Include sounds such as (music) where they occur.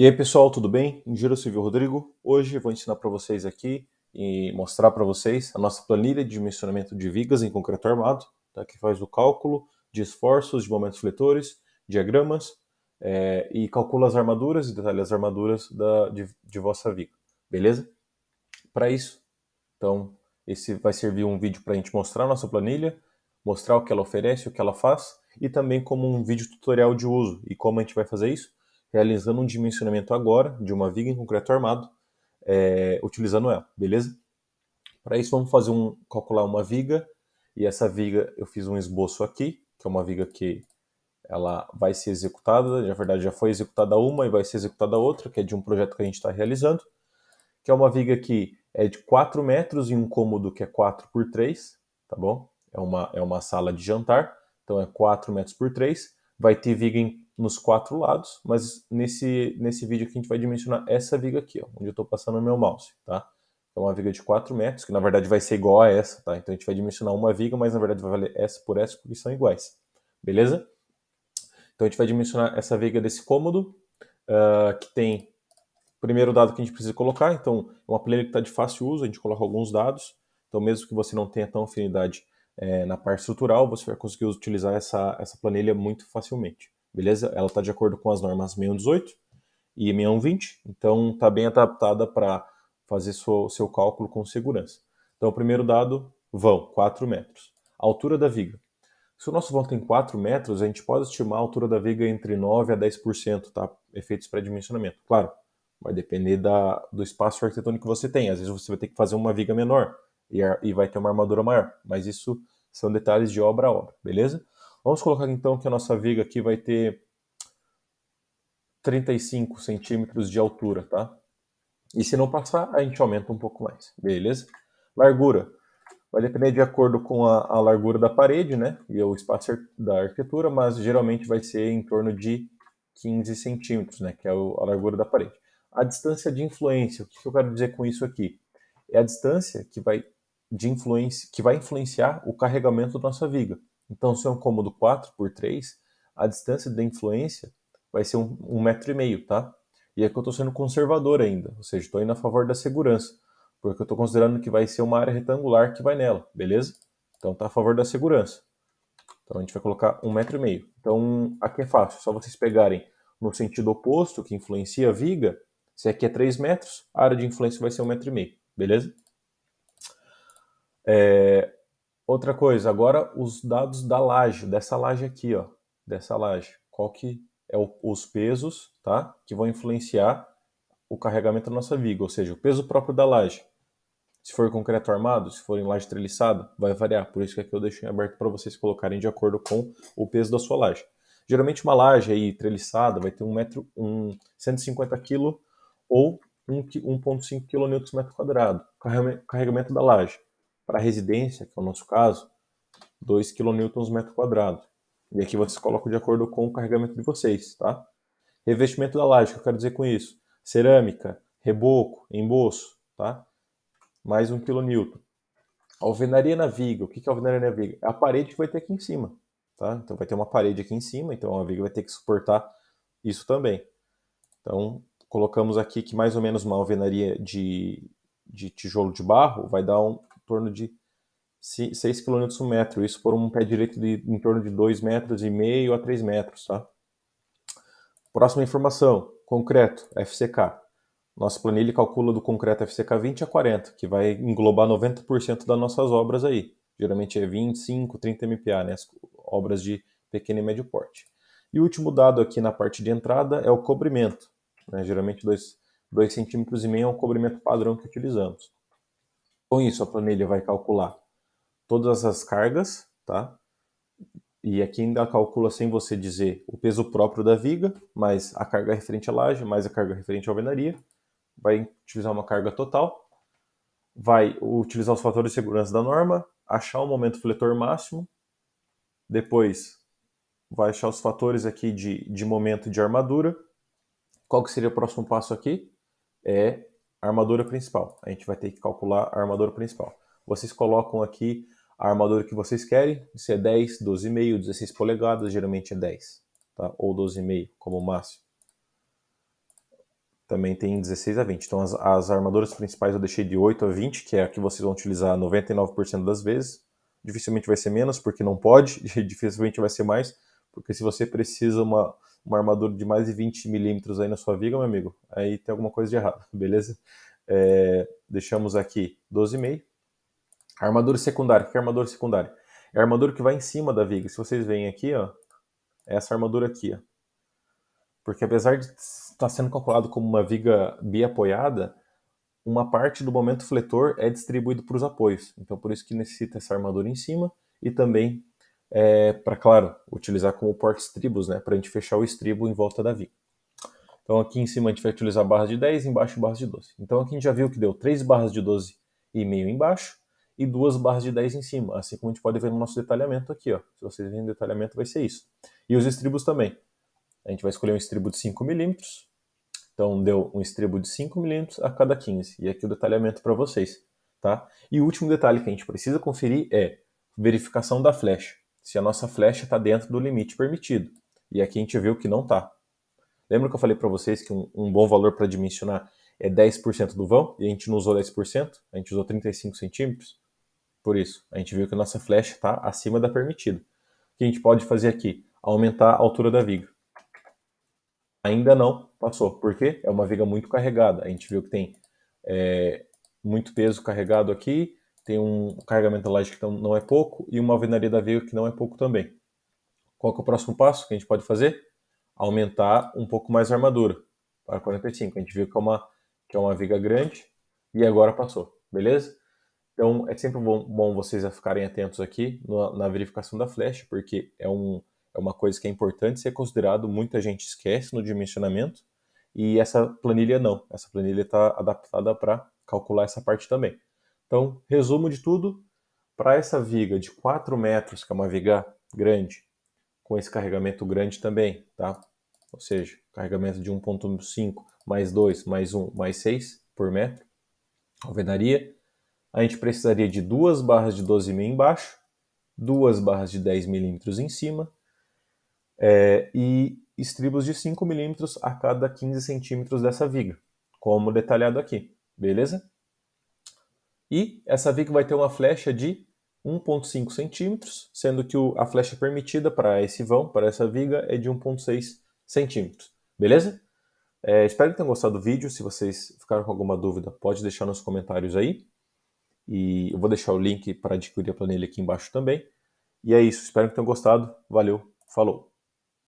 E aí pessoal, tudo bem? Engenheiro Silvio Rodrigo. Hoje eu vou ensinar para vocês aqui e mostrar para vocês a nossa planilha de dimensionamento de vigas em concreto armado, tá? que faz o cálculo de esforços, de momentos fletores, diagramas é, e calcula as armaduras e detalha as armaduras da, de, de vossa viga, beleza? Para isso, então esse vai servir um vídeo para a gente mostrar a nossa planilha, mostrar o que ela oferece, o que ela faz e também como um vídeo tutorial de uso e como a gente vai fazer isso realizando um dimensionamento agora de uma viga em concreto armado, é, utilizando ela, beleza? Para isso, vamos fazer um, calcular uma viga, e essa viga eu fiz um esboço aqui, que é uma viga que ela vai ser executada, na verdade já foi executada uma e vai ser executada outra, que é de um projeto que a gente está realizando, que é uma viga que é de 4 metros em um cômodo que é 4 por 3, tá bom? É uma, é uma sala de jantar, então é 4 metros por 3, vai ter viga em, nos quatro lados, mas nesse, nesse vídeo aqui a gente vai dimensionar essa viga aqui, ó, onde eu estou passando o meu mouse, tá? É uma viga de 4 metros, que na verdade vai ser igual a essa, tá? Então a gente vai dimensionar uma viga, mas na verdade vai valer essa por essa porque são iguais, beleza? Então a gente vai dimensionar essa viga desse cômodo, uh, que tem o primeiro dado que a gente precisa colocar, então é uma planilha que está de fácil uso, a gente coloca alguns dados, então mesmo que você não tenha tão afinidade é, na parte estrutural, você vai conseguir utilizar essa, essa planilha muito facilmente. Beleza? Ela está de acordo com as normas 618 e 6120, então está bem adaptada para fazer seu, seu cálculo com segurança. Então, o primeiro dado, vão, 4 metros. A altura da viga. Se o nosso vão tem 4 metros, a gente pode estimar a altura da viga entre 9% a 10%, tá? Efeitos pré-dimensionamento. Claro, vai depender da, do espaço arquitetônico que você tem. Às vezes você vai ter que fazer uma viga menor, e, a, e vai ter uma armadura maior. Mas isso são detalhes de obra a obra, beleza? Vamos colocar então que a nossa viga aqui vai ter 35 centímetros de altura, tá? E se não passar, a gente aumenta um pouco mais, beleza? Largura. Vai depender de acordo com a, a largura da parede, né? E o espaço da arquitetura, mas geralmente vai ser em torno de 15 centímetros, né? Que é o, a largura da parede. A distância de influência, o que, que eu quero dizer com isso aqui? É a distância que vai de influência, que vai influenciar o carregamento da nossa viga. Então, se é um cômodo 4 por 3, a distância de influência vai ser um, um metro e meio, tá? E é que eu estou sendo conservador ainda, ou seja, estou indo a favor da segurança, porque eu estou considerando que vai ser uma área retangular que vai nela, beleza? Então está a favor da segurança. Então a gente vai colocar um metro e meio. Então aqui é fácil, só vocês pegarem no sentido oposto, que influencia a viga, se aqui é 3 metros, a área de influência vai ser um metro e meio, beleza? É, outra coisa, agora os dados da laje, dessa laje aqui, ó, dessa laje. Qual que é o, os pesos, tá? Que vão influenciar o carregamento da nossa viga, ou seja, o peso próprio da laje. Se for concreto armado, se for em laje treliçada, vai variar. Por isso que aqui eu deixo em aberto para vocês colocarem de acordo com o peso da sua laje. Geralmente uma laje aí treliçada vai ter um metro, um, 150 kg ou 1,5 kN metro quadrado, carregamento da laje. Para residência, que é o nosso caso, 2 kN metro quadrado. E aqui vocês colocam de acordo com o carregamento de vocês, tá? Revestimento da laje, o que eu quero dizer com isso? Cerâmica, reboco, emboço, tá? Mais 1 um kN. Alvenaria na viga, o que é alvenaria na viga? É a parede que vai ter aqui em cima, tá? Então vai ter uma parede aqui em cima, então a viga vai ter que suportar isso também. Então colocamos aqui que mais ou menos uma alvenaria de, de tijolo de barro vai dar um, torno de 6 km por metro, isso por um pé direito de em torno de 2 metros e meio a 3 metros, tá? Próxima informação, concreto, FCK. Nossa planilha calcula do concreto FCK 20 a 40, que vai englobar 90% das nossas obras aí. Geralmente é 25, 30 MPa, né? As obras de pequeno e médio porte. E o último dado aqui na parte de entrada é o cobrimento. Né? Geralmente 2,5 centímetros e meio é o cobrimento padrão que utilizamos. Com isso, a planilha vai calcular todas as cargas, tá? E aqui ainda calcula sem você dizer o peso próprio da viga, mais a carga referente à laje, mais a carga referente à alvenaria. Vai utilizar uma carga total. Vai utilizar os fatores de segurança da norma, achar o momento fletor máximo. Depois, vai achar os fatores aqui de, de momento de armadura. Qual que seria o próximo passo aqui? É armadura principal. A gente vai ter que calcular a armadura principal. Vocês colocam aqui a armadura que vocês querem, se é 10, 12,5, 16 polegadas, geralmente é 10, tá? ou 12,5 como máximo. Também tem 16 a 20. Então as, as, armaduras principais eu deixei de 8 a 20, que é a que vocês vão utilizar 99% das vezes. Dificilmente vai ser menos, porque não pode, (laughs) dificilmente vai ser mais, porque se você precisa uma, uma armadura de mais de 20 milímetros aí na sua viga, meu amigo, aí tem alguma coisa de errado, (laughs) beleza? É, deixamos aqui 12,5. Armadura secundária. O que é armadura secundária? É a armadura que vai em cima da viga. Se vocês veem aqui, ó, é essa armadura aqui, ó. Porque apesar de estar tá sendo calculado como uma viga biapoiada, uma parte do momento fletor é distribuído para os apoios. Então por isso que necessita essa armadura em cima e também é, para, claro, utilizar como porta estribos, né, para a gente fechar o estribo em volta da viga. Então aqui em cima a gente vai utilizar barras de 10, embaixo barras de 12. Então aqui a gente já viu que deu 3 barras de 12 e meio embaixo e duas barras de 10 em cima, assim como a gente pode ver no nosso detalhamento aqui. Ó. Se vocês verem o detalhamento vai ser isso. E os estribos também. A gente vai escolher um estribo de 5 milímetros, então deu um estribo de 5 milímetros a cada 15. E aqui o detalhamento para vocês, tá? E o último detalhe que a gente precisa conferir é verificação da flecha se a nossa flecha está dentro do limite permitido. E aqui a gente viu que não está. Lembra que eu falei para vocês que um, um bom valor para dimensionar é 10% do vão e a gente não usou 10%, a gente usou 35 centímetros? Por isso, a gente viu que a nossa flecha está acima da permitida. O que a gente pode fazer aqui? Aumentar a altura da viga. Ainda não passou. Por quê? É uma viga muito carregada. A gente viu que tem é, muito peso carregado aqui tem um carregamento light que não é pouco e uma alvenaria da veia que não é pouco também. Qual é o próximo passo que a gente pode fazer? Aumentar um pouco mais a armadura para 45. A gente viu que é uma, que é uma viga grande e agora passou, beleza? Então é sempre bom, bom vocês ficarem atentos aqui na, na verificação da flecha, porque é, um, é uma coisa que é importante ser considerado, muita gente esquece no dimensionamento, e essa planilha não. Essa planilha está adaptada para calcular essa parte também. Então, resumo de tudo, para essa viga de 4 metros, que é uma viga grande, com esse carregamento grande também, tá? Ou seja, carregamento de 1.5 mais 2 mais 1 mais 6 por metro, alvenaria, a gente precisaria de duas barras de 12,5 embaixo, duas barras de 10 milímetros em cima é, e estribos de 5 milímetros a cada 15 centímetros dessa viga, como detalhado aqui, beleza? E essa viga vai ter uma flecha de 1,5 centímetros, sendo que a flecha permitida para esse vão, para essa viga, é de 1,6 centímetros. Beleza? É, espero que tenham gostado do vídeo. Se vocês ficaram com alguma dúvida, pode deixar nos comentários aí. E eu vou deixar o link para adquirir a planilha aqui embaixo também. E é isso. Espero que tenham gostado. Valeu. Falou.